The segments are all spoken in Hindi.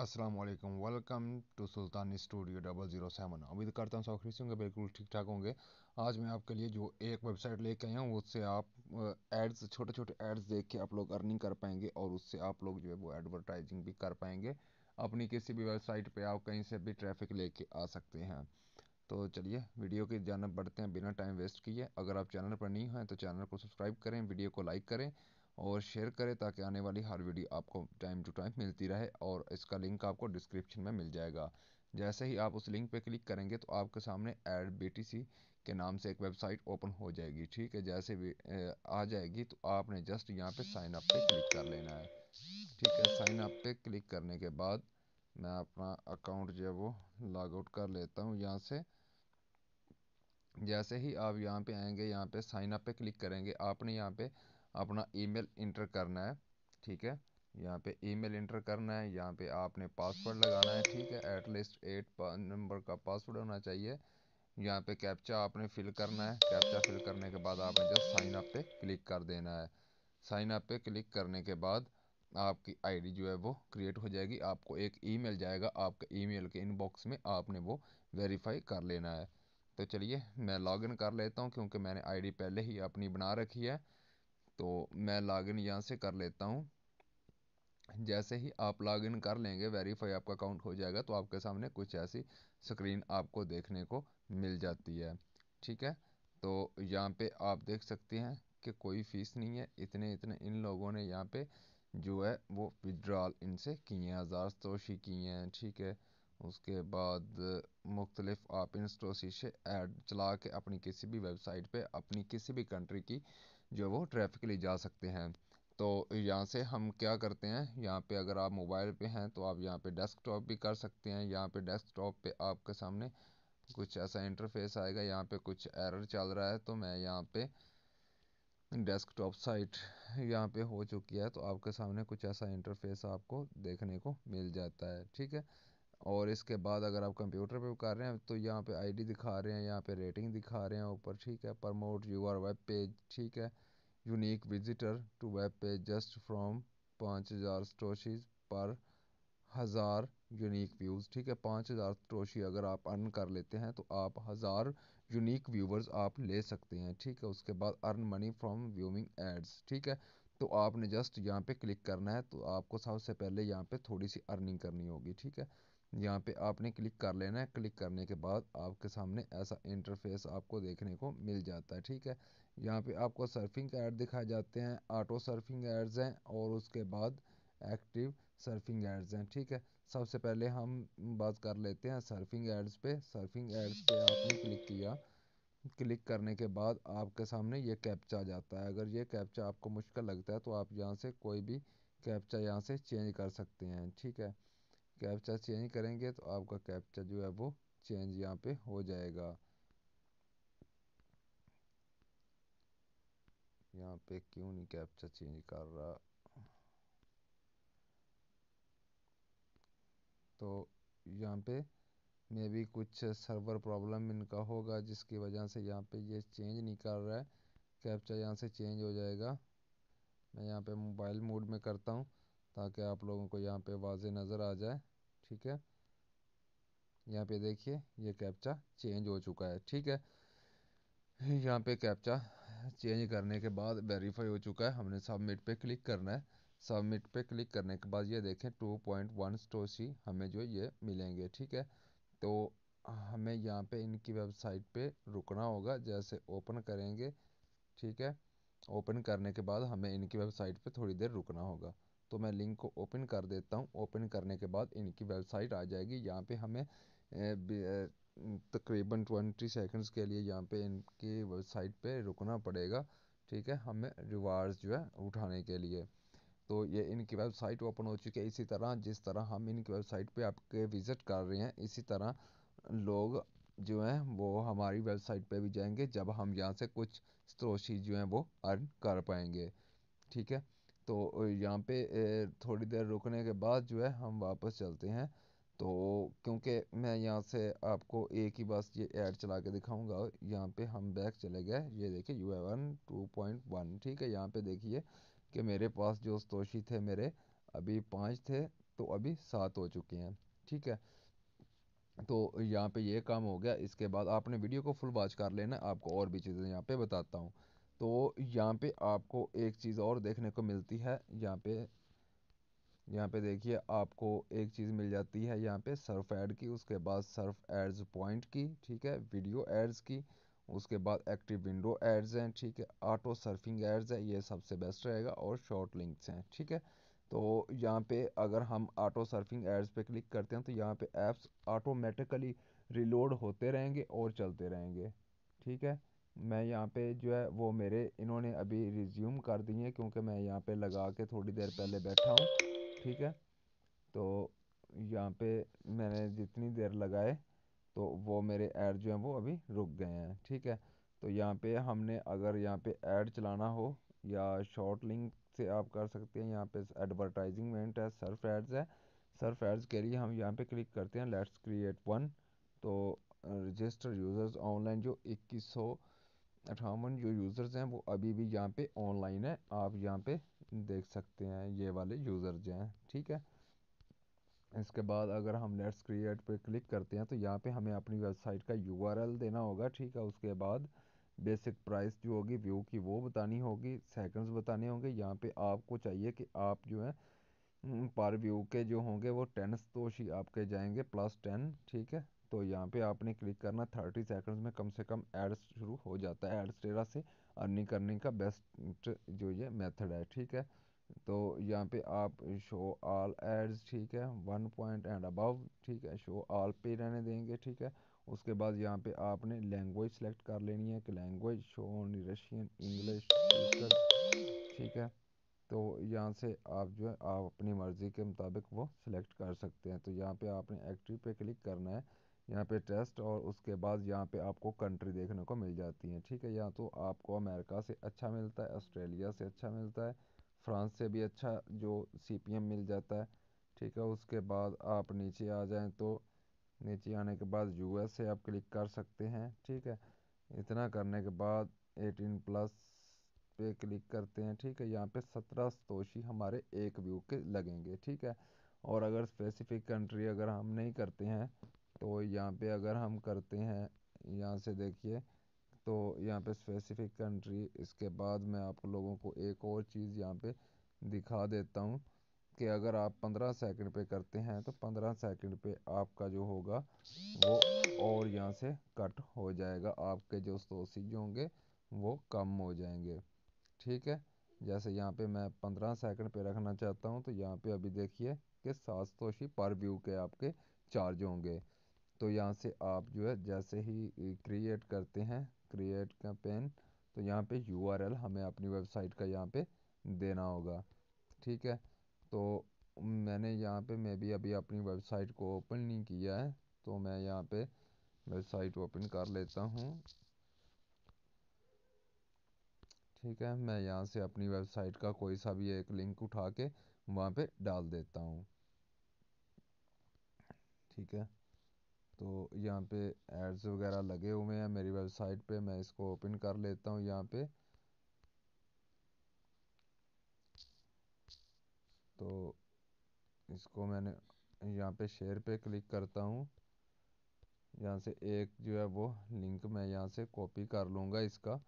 Aslam welcome to Sultan studio double zero seven उम्मीद करता हूँ सौखरी से होंगे बिल्कुल ठीक ठाक होंगे आज मैं आपके लिए जो एक वेबसाइट लेके आया हूँ उससे आप एड्स छोटे छोटे एड्स देख के आप लोग अर्निंग कर पाएंगे और उससे आप लोग जो है वो एडवर्टाइजिंग भी कर पाएंगे अपनी किसी भी वेबसाइट पर आप कहीं से भी ट्रैफिक ले आ सकते हैं तो चलिए वीडियो की जानब बढ़ते हैं बिना टाइम वेस्ट किए अगर आप चैनल पर नहीं हैं तो चैनल को सब्सक्राइब करें वीडियो को लाइक करें और शेयर करें ताकि आने वाली हर वीडियो आपको टाइम टू टाइम मिलती रहे और इसका लिंक आपको डिस्क्रिप्शन में मिल जाएगा जैसे ही आप उस लिंक पर क्लिक करेंगे तो आपके सामने एड बी के नाम से एक वेबसाइट ओपन हो जाएगी ठीक है जैसे भी आ जाएगी तो आपने जस्ट यहाँ पे साइन अप पे क्लिक कर लेना है ठीक है साइन अप पे क्लिक करने के बाद मैं अपना अकाउंट जो है वो लॉग आउट कर लेता हूँ यहाँ से जैसे ही आप यहाँ पे आएंगे यहाँ पे साइन अप पे क्लिक करेंगे आपने यहाँ पे अपना ईमेल इंटर करना है ठीक है यहाँ पे ईमेल इंटर करना है यहाँ पे आपने पासवर्ड लगाना है ठीक है एटलीस्ट एट नंबर का पासवर्ड होना चाहिए यहाँ पे कैप्चा आपने फिल करना है कैप्चा फिल करने के बाद आपने जस्ट साइन अप पे क्लिक कर देना है साइन अप पे क्लिक करने के बाद आपकी आईडी जो है वो क्रिएट हो जाएगी आपको एक ईमेल जाएगा आपके ईमेल के इनबॉक्स में आपने वो वेरीफाई कर लेना है तो चलिए मैं लॉगिन कर लेता हूँ क्योंकि मैंने आईडी पहले ही अपनी बना रखी है तो मैं लॉगिन यहाँ से कर लेता हूँ जैसे ही आप लॉगिन कर लेंगे वेरीफाई आपका अकाउंट हो जाएगा तो आपके सामने कुछ ऐसी स्क्रीन आपको देखने को मिल जाती है ठीक है तो यहाँ पे आप देख सकते हैं कि कोई फ़ीस नहीं है इतने इतने इन लोगों ने यहाँ पे जो है वो विड्रॉल इनसे किए हैं हज़ार स्टोशी किए हैं ठीक है उसके बाद मुख्तलिफ आप इन स्टोसी से ऐड चला के अपनी किसी भी वेबसाइट पे अपनी किसी भी कंट्री की जो वो ट्रैफिक के लिए जा सकते हैं तो यहाँ से हम क्या करते हैं यहाँ पे अगर आप मोबाइल पे हैं तो आप यहाँ पे डेस्कटॉप भी कर सकते हैं यहाँ पे डेस्कटॉप पे आपके सामने कुछ ऐसा इंटरफेस आएगा यहाँ पे कुछ एरर चल रहा है तो मैं यहाँ पे डेस्कटॉप साइट यहाँ पे हो चुकी है तो आपके सामने कुछ ऐसा इंटरफेस आपको देखने को मिल जाता है ठीक है और इसके बाद अगर आप कंप्यूटर पे कर रहे हैं तो यहाँ पे आईडी दिखा रहे हैं यहाँ पे रेटिंग दिखा रहे हैं ऊपर ठीक है प्रमोट आर वेब पेज ठीक है visitor to web page just from पाँच हज़ार satoshis पर हज़ार यूनिक व्यूज़ ठीक है पाँच हज़ार स्टोशी अगर आप अर्न कर लेते हैं तो आप हज़ार यूनिक व्यूवर्स आप ले सकते हैं ठीक है उसके बाद earn money from viewing ads ठीक है तो आपने जस्ट यहाँ पे क्लिक करना है तो आपको सबसे पहले यहाँ पे थोड़ी सी अर्निंग करनी होगी ठीक है यहाँ पे आपने क्लिक कर लेना है क्लिक करने के बाद आपके सामने ऐसा इंटरफेस आपको देखने को मिल जाता है ठीक है यहाँ पे आपको सर्फिंग के ऐड दिखाए जाते हैं ऑटो सर्फिंग एड्स हैं और उसके बाद एक्टिव सर्फिंग एड्स हैं ठीक है सबसे पहले हम बात कर लेते हैं सर्फिंग एड्स पे सर्फिंग एड्स पे आपने क्लिक किया क्लिक करने के बाद आपके सामने ये कैप्चा आ जाता है अगर ये कैप्चा आपको मुश्किल लगता है तो आप यहाँ से कोई भी कैप्चा यहाँ से चेंज कर सकते हैं ठीक है कैप्चा चेंज करेंगे तो आपका कैप्चा जो है वो चेंज यहाँ पे हो जाएगा यहाँ पे क्यों नहीं कैप्चा चेंज कर रहा तो यहाँ पे मे भी कुछ सर्वर प्रॉब्लम इनका होगा जिसकी वजह से यहाँ पे ये चेंज नहीं कर रहा है कैप्चा यहाँ से चेंज हो जाएगा मैं यहाँ पे मोबाइल मोड में करता हूँ ताकि आप लोगों को यहाँ पे वाज नज़र आ जाए ठीक है यहाँ पे देखिए ये कैप्चा चेंज हो चुका है ठीक है यहाँ पे कैप्चा चेंज करने के बाद वेरीफाई हो चुका है हमने सबमिट पे क्लिक करना है सबमिट पे क्लिक करने के बाद ये देखें टू पॉइंट वन स्टोसी हमें जो ये मिलेंगे ठीक है तो हमें यहाँ पे इनकी वेबसाइट पे रुकना होगा जैसे ओपन करेंगे ठीक है ओपन करने के बाद हमें इनकी वेबसाइट पे थोड़ी देर रुकना होगा तो मैं लिंक को ओपन कर देता हूँ ओपन करने के बाद इनकी वेबसाइट आ जाएगी यहाँ पे हमें तकरीबन ट्वेंटी सेकंड्स के लिए यहाँ पे इनकी वेबसाइट पे रुकना पड़ेगा ठीक है हमें रिवार्ड्स जो है उठाने के लिए तो ये इनकी वेबसाइट ओपन हो चुकी है इसी तरह जिस तरह हम इनकी वेबसाइट पे आपके विज़िट कर रहे हैं इसी तरह लोग जो हैं वो हमारी वेबसाइट पे भी जाएंगे जब हम यहाँ से कुछ स्त्रोशी जो हैं वो अर्न कर पाएंगे ठीक है तो यहाँ पे थोड़ी देर रुकने के बाद जो है हम वापस चलते हैं तो क्योंकि मैं यहाँ से आपको एक ही बस ये ऐड चला के दिखाऊंगा यहाँ पे हम बैक चले गए ये देखिए you even two point one ठीक है यहाँ पे देखिए कि मेरे पास जो स्तोशी थे मेरे अभी पाँच थे तो अभी सात हो चुके हैं ठीक है तो यहाँ पे ये काम हो गया इसके बाद आपने वीडियो को फुल वॉच कर लेना आपको और भी चीज़ें यहाँ पे बताता हूँ तो यहाँ पे आपको एक चीज़ और देखने को मिलती है यहाँ पे यहाँ पे देखिए आपको एक चीज़ मिल जाती है यहाँ पे सर्फ ऐड की उसके बाद सर्फ एड्स पॉइंट की ठीक है वीडियो एड्स की उसके बाद एक्टिव विंडो एड्स हैं ठीक है ऑटो सर्फिंग एड्स है ये सबसे बेस्ट रहेगा और शॉर्ट लिंक्स हैं ठीक है तो यहाँ पे अगर हम ऑटो सर्फिंग एड्स पे क्लिक करते हैं तो यहाँ पे ऐप्स ऑटोमेटिकली रिलोड होते रहेंगे और चलते रहेंगे ठीक है मैं यहाँ पे जो है वो मेरे इन्होंने अभी रिज्यूम कर दिए हैं क्योंकि मैं यहाँ पे लगा के थोड़ी देर पहले बैठा हूँ ठीक है तो यहाँ पे मैंने जितनी देर लगाए तो वो मेरे ऐड जो हैं वो अभी रुक गए हैं ठीक है तो यहाँ पे हमने अगर यहाँ पे ऐड चलाना हो या शॉर्ट लिंक से आप कर सकते हैं यहाँ पे एडवर्टाइजिंगमेंट है सर्फ एड्स है सर्फ एड्स के लिए हम यहाँ पे क्लिक करते हैं लेट्स क्रिएट वन तो रजिस्टर यूज़र्स ऑनलाइन जो इक्कीस सौ अठावन जो यूज़र्स हैं वो अभी भी यहाँ पे ऑनलाइन है आप यहाँ पे देख सकते हैं ये वाले यूज़र जो हैं ठीक है इसके बाद अगर हम लेट्स क्रिएट पे क्लिक करते हैं तो यहाँ पे हमें अपनी वेबसाइट का यूआरएल देना होगा ठीक है उसके बाद बेसिक प्राइस जो होगी व्यू की वो बतानी होगी सेकंड्स बताने होंगे यहाँ पे आपको चाहिए कि आप जो है पर व्यू के जो होंगे वो टेन तोशी आपके जाएंगे प्लस टेन ठीक है तो यहाँ पे आपने क्लिक करना थर्टी सेकंड्स में कम से कम एड्स शुरू हो जाता है एड्स टेरा से अर्निंग करने का बेस्ट जो ये मेथड है ठीक है तो यहाँ पे आप शो ऑल एड्स ठीक है वन पॉइंट एंड अबव ठीक है शो ऑल पे रहने देंगे ठीक है उसके बाद यहाँ पे आपने लैंग्वेज सेलेक्ट कर लेनी है कि language show only Russian English ठीक है तो यहाँ से आप जो है आप अपनी मर्ज़ी के मुताबिक वो सिलेक्ट कर सकते हैं तो यहाँ पे आपने एक्टिव पे क्लिक करना है यहाँ पे टेस्ट और उसके बाद यहाँ पे आपको कंट्री देखने को मिल जाती है ठीक है यहाँ तो आपको अमेरिका से अच्छा मिलता है ऑस्ट्रेलिया से अच्छा मिलता है फ्रांस से भी अच्छा जो सी मिल जाता है ठीक है उसके बाद आप नीचे आ जाए तो नीचे आने के बाद यू से आप क्लिक कर सकते हैं ठीक है इतना करने के बाद एटीन प्लस पे क्लिक करते हैं ठीक है यहाँ पे सत्रह सतोशी हमारे एक व्यू के लगेंगे ठीक है और अगर स्पेसिफिक कंट्री अगर हम नहीं करते हैं तो यहाँ पे अगर हम करते हैं यहाँ से देखिए तो यहाँ पे स्पेसिफिक कंट्री इसके बाद मैं आप लोगों को एक और चीज़ यहाँ पे दिखा देता हूँ कि अगर आप 15 सेकंड पे करते हैं तो 15 सेकंड पे आपका जो होगा वो और यहाँ से कट हो जाएगा आपके जो सोसीज होंगे वो कम हो जाएंगे ठीक है जैसे यहाँ पे मैं 15 सेकंड पे रखना चाहता हूँ तो यहाँ पे अभी देखिए कि सात सौ पर व्यू के आपके चार्ज होंगे तो यहाँ से आप जो है जैसे ही क्रिएट करते हैं क्रिएट का पेन तो यहाँ पे यूआरएल हमें अपनी वेबसाइट का यहाँ पे देना होगा ठीक है तो मैंने यहाँ पे मैं भी अभी अपनी वेबसाइट को ओपन नहीं किया है तो मैं यहाँ पे वेबसाइट ओपन कर लेता हूँ ठीक है मैं यहाँ से अपनी वेबसाइट का कोई सा भी एक लिंक उठा के वहाँ पे डाल देता हूँ ठीक है तो यहाँ पे एड्स वगैरह लगे हुए हैं मेरी वेबसाइट पे मैं इसको ओपन कर लेता हूँ यहाँ पे तो इसको मैंने यहाँ पे शेयर पे क्लिक करता हूँ यहाँ से एक जो है वो लिंक मैं यहाँ से कॉपी कर लूँगा इसका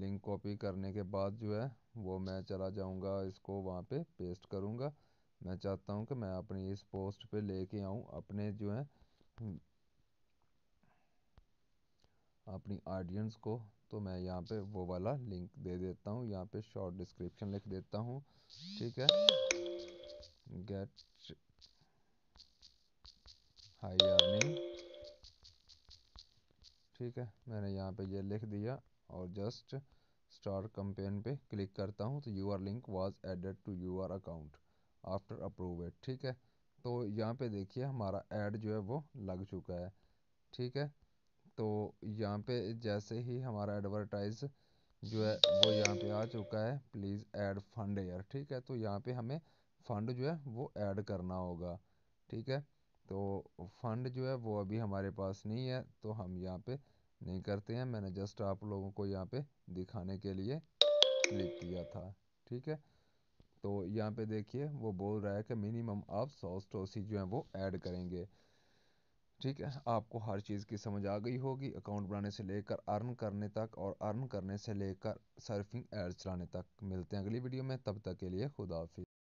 लिंक कॉपी करने के बाद जो है वो मैं चला जाऊँगा इसको वहाँ पे पेस्ट करूँगा मैं चाहता हूँ कि मैं अपनी इस पोस्ट पे लेके आऊँ अपने जो है अपनी ऑडियंस को तो मैं यहाँ पे वो वाला लिंक दे देता हूँ यहाँ पे शॉर्ट डिस्क्रिप्शन लिख देता हूँ ठीक है गेट हाई अर्निंग ठीक है मैंने यहाँ पे ये यह लिख दिया और जस्ट स्टार कंपेन पे क्लिक करता हूँ तो your link was added to your account after approve ठीक है तो यहाँ पे देखिए हमारा ऐड जो है वो लग चुका है ठीक है तो यहाँ पे जैसे ही हमारा एडवर्टाइज जो है वो यहाँ पे आ चुका है प्लीज़ ऐड फंड एयर ठीक है तो यहाँ पे हमें फ़ंड जो है वो ऐड करना होगा ठीक है तो फंड जो है वो अभी हमारे पास नहीं है तो हम यहाँ पे नहीं करते हैं मैंने जस्ट आप लोगों को यहाँ पे दिखाने के लिए क्लिक किया था ठीक है तो यहाँ पे देखिए वो बोल रहा है कि मिनिमम आप सौ स्टोसी जो है वो ऐड करेंगे ठीक है आपको हर चीज़ की समझ आ गई होगी अकाउंट बनाने से लेकर अर्न करने तक और अर्न करने से लेकर सर्फिंग एड्स चलाने तक मिलते हैं अगली वीडियो में तब तक के लिए खुदा